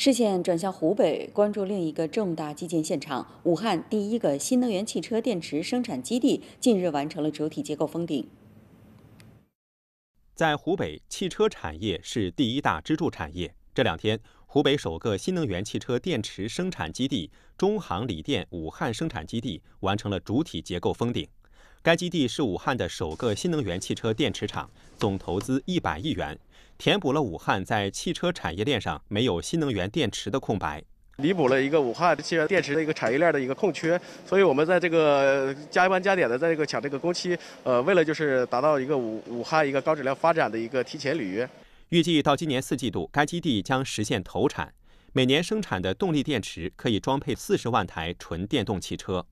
视线转向湖北，关注另一个重大基建现场——武汉第一个新能源汽车电池生产基地，近日完成了主体结构封顶。在湖北，汽车产业是第一大支柱产业。这两天，湖北首个新能源汽车电池生产基地——中航锂电武汉生产基地，完成了主体结构封顶。该基地是武汉的首个新能源汽车电池厂，总投资一百亿元，填补了武汉在汽车产业链上没有新能源电池的空白，弥补了一个武汉汽车电池的一个产业链的一个空缺。所以我们在这个加班加点的，在这个抢这个工期，呃，为了就是达到一个武武汉一个高质量发展的一个提前履约。预计到今年四季度，该基地将实现投产，每年生产的动力电池可以装配四十万台纯电动汽车。